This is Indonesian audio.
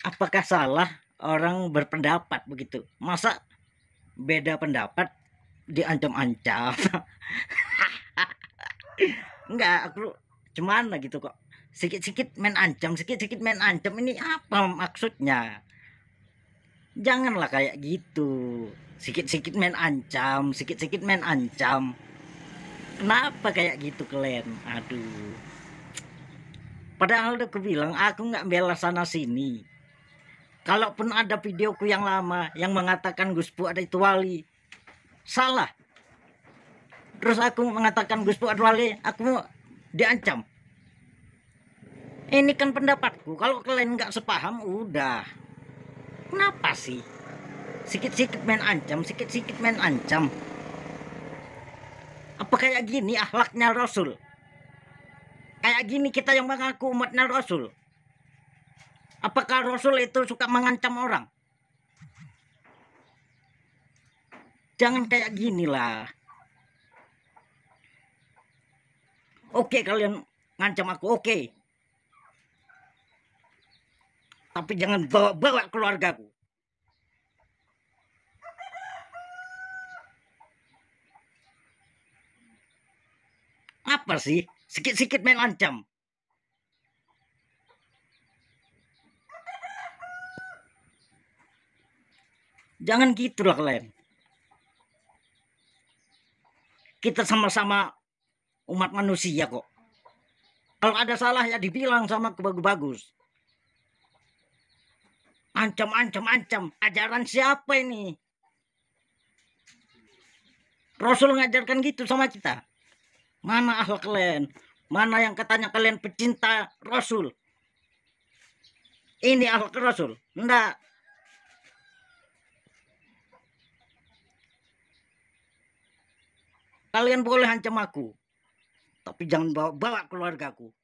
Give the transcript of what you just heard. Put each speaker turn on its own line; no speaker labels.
apakah salah orang berpendapat begitu masa beda pendapat diancam-ancam enggak aku cuman gitu kok sikit-sikit main ancam sikit-sikit main ancam ini apa maksudnya janganlah kayak gitu sikit-sikit main ancam sikit-sikit main ancam kenapa kayak gitu kalian aduh padahal udah aku bilang aku nggak bela sana sini Kalaupun ada videoku yang lama yang mengatakan Gus ada itu wali, salah. Terus aku mengatakan Gus ada wali, aku diancam. Ini kan pendapatku. Kalau kalian nggak sepaham, udah. Kenapa sih? Sikit-sikit main ancam, sikit-sikit main ancam. Apa kayak gini ahlaknya Rasul? Kayak gini kita yang mengaku umatnya Rasul. Apakah Rasul itu suka mengancam orang? Jangan kayak gini lah. Oke okay, kalian ngancam aku, oke. Okay. Tapi jangan bawa-bawa keluargaku. Apa sih? Sikit-sikit main ancam. Jangan gitulah kalian. Kita sama-sama umat manusia kok. Kalau ada salah ya dibilang sama kebagus bagus Ancam, ancam, ancam. Ajaran siapa ini? Rasul ngajarkan gitu sama kita. Mana akhlak kalian? Mana yang katanya kalian pecinta Rasul? Ini akhlak Rasul? Enggak. Kalian boleh ancam aku, tapi jangan bawa-bawa keluargaku.